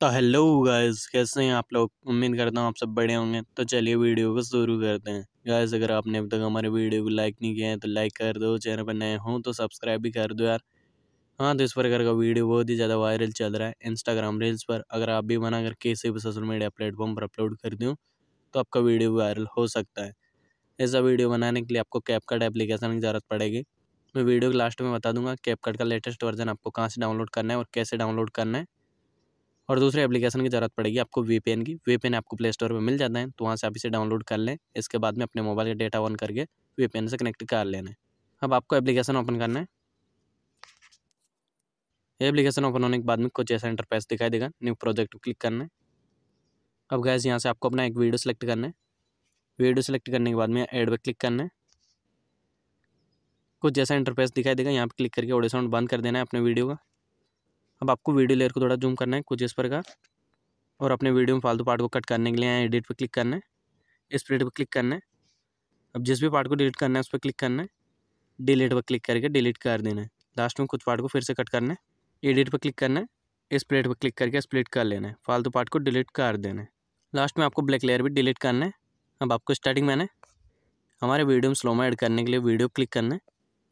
तो hello guys कैसे हैं आप लोग उम्मीद करता हूँ आप सब बड़े होंगे तो चलिए वीडियो को शुरू करते हैं गाइस अगर आपने अब तक हमारे वीडियो को लाइक नहीं किया है तो लाइक कर दो चैनल पर नए हों तो सब्सक्राइब भी कर दो यार हाँ तो इस प्रकार का वीडियो बहुत ही ज़्यादा वायरल चल रहा है इंस्टाग्राम रील्स पर अगर आप भी बना कर किसी भी सोशल मीडिया प्लेटफॉर्म पर अपलोड कर दूँ तो आपका वीडियो वायरल हो सकता है ऐसा वीडियो बनाने के लिए आपको कैपकट एप्लीकेशन की ज़रूरत पड़ेगी मैं वीडियो के लास्ट में बता दूंगा कैपकट का लेटेस्ट वर्जन आपको कहाँ से डाउनलोड करना है और कैसे डाउनलोड करना है और दूसरे एप्लीकेशन की ज़रूरत पड़ेगी आपको वीपीएन की वीपीएन आपको प्ले स्टोर पर मिल जाते हैं तो वहाँ से आप इसे डाउनलोड कर लें इसके बाद में अपने मोबाइल का डेटा ऑन करके वीपीएन से कनेक्ट कर लेना है अब आपको एप्लीकेशन ओपन करना है एप्लीकेशन ओपन होने के बाद में कुछ ऐसा इंटरफेस दिखाई देगा न्यू प्रोजेक्ट क्लिक करना है अब गैस यहाँ से आपको अपना एक वीडियो सेलेक्ट करना है वीडियो सेलेक्ट करने के बाद में एड पर क्लिक करना है कुछ जैसा इंटरफेस दिखाई देगा यहाँ पर क्लिक करके ऑडियो साउंड बंद कर देना है अपने वीडियो का अब आपको वीडियो लेयर को थोड़ा जूम करना है कुछ इस पर का और अपने वीडियो में फालतू पार्ट को कट करने के लिए यहाँ एडिट पर क्लिक करना है स्प्रेड पर क्लिक करना है अब जिस भी पार्ट को डिलीट करना है उस पर क्लिक करना है डिलीट पर क्लिक करके डिलीट कर देना है लास्ट में कुछ पार्ट को फिर से कट करना है एडिट पर क्लिक करना है प्लेट पर क्लिक करके स्प्लिट कर लेना है फालतू पार्ट को डिलीट कर देना है लास्ट में आपको ब्लैक लेयर भी डिलीट करना है अब आपको स्टार्टिंग में आना है हमारे वीडियो में स्लो में ऐड करने के लिए वीडियो क्लिक करना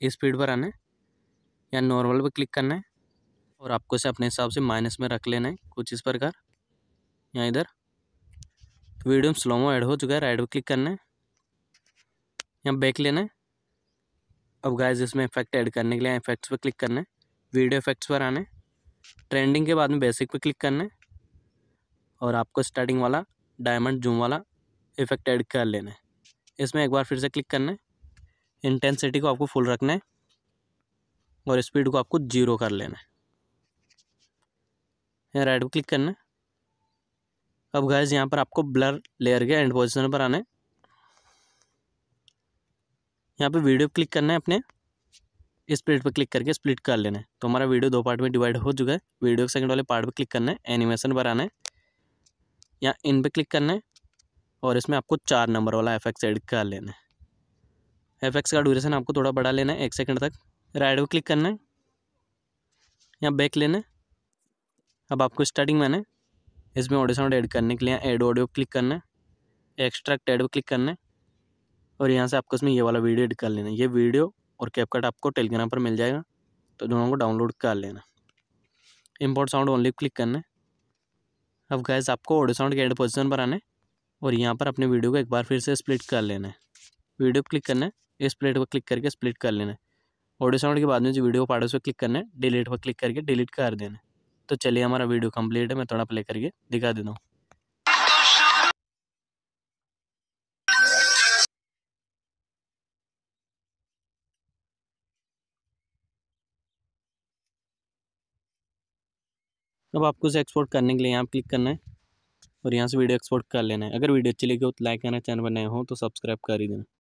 है स्पीड पर आना है या नॉर्मल पर क्लिक करना है और आपको इसे अपने हिसाब से माइनस में रख लेना है कुछ इस प्रकार यहाँ इधर तो वीडियो में स्लोमो ऐड हो चुका है राइट पर क्लिक करना है यहाँ बैक लेना है अब गाइस इसमें इफेक्ट ऐड करने के लिए इफेक्ट्स पर क्लिक करना है वीडियो इफेक्ट्स पर आना है ट्रेंडिंग के बाद में बेसिक पर क्लिक करना है और आपको स्टार्टिंग वाला डायमंड जूम वाला इफेक्ट ऐड कर लेना है इसमें एक बार फिर से क्लिक करना है इंटेंसिटी को आपको फुल रखना है और स्पीड को आपको जीरो कर लेना है यहाँ राइट पर क्लिक करना है अब गैस यहाँ पर आपको ब्लर लेयर के एंड पोजिशन पर आना है यहाँ पर वीडियो क्लिक करना है अपने स्प्लिट पर क्लिक करके स्प्लिट कर लेना है तो हमारा वीडियो दो पार्ट में डिवाइड हो चुका है वीडियो के सेकंड वाले पार्ट पर क्लिक करना है एनिमेशन पर आना है यहाँ इन पर क्लिक करना है और इसमें आपको चार नंबर वाला एफ एक्स एड कर लेना है एफ एक्स का ड्यूरेशन आपको थोड़ा बढ़ा लेना है एक सेकंड तक राइट पर क्लिक करना है यहाँ बैक लेना है अब आपको स्टार्टिंग मैंने इसमें ऑडियो साउंड ऐड करने के लिए ऐड ऑडियो क्लिक करना है एक्स्ट्रैक्ट ऐड क्लिक करना है और यहाँ से आपको इसमें ये वाला वीडियो एड कर लेना ये वीडियो और कैपकट आपको टेलीग्राम पर मिल जाएगा तो दोनों को डाउनलोड कर लेना इम्पोर्ट साउंड ओनली क्लिक करना है अब गैस आपको ऑडियो साउंड के एड पोजिशन पर आने और यहाँ पर अपने वीडियो को एक बार फिर से स्प्लिट कर लेना है वीडियो क्लिक करना है स्प्लिट पर क्लिक करके स्प्लिट कर लेना है ऑडियो साउंड के बाद में जो वीडियो पार्ट उस पर क्लिक करना है डिलीट पर क्लिक करके डिलीट कर देना है तो चलिए हमारा वीडियो कंप्लीट है मैं थोड़ा प्ले करके दिखा देता हूँ अब आपको इसे एक्सपोर्ट करने के लिए यहाँ क्लिक करना है और यहाँ से वीडियो एक्सपोर्ट कर लेना है अगर वीडियो अच्छी लगी हो तो लाइक करना चैनल पर नए हो तो सब्सक्राइब कर ही देना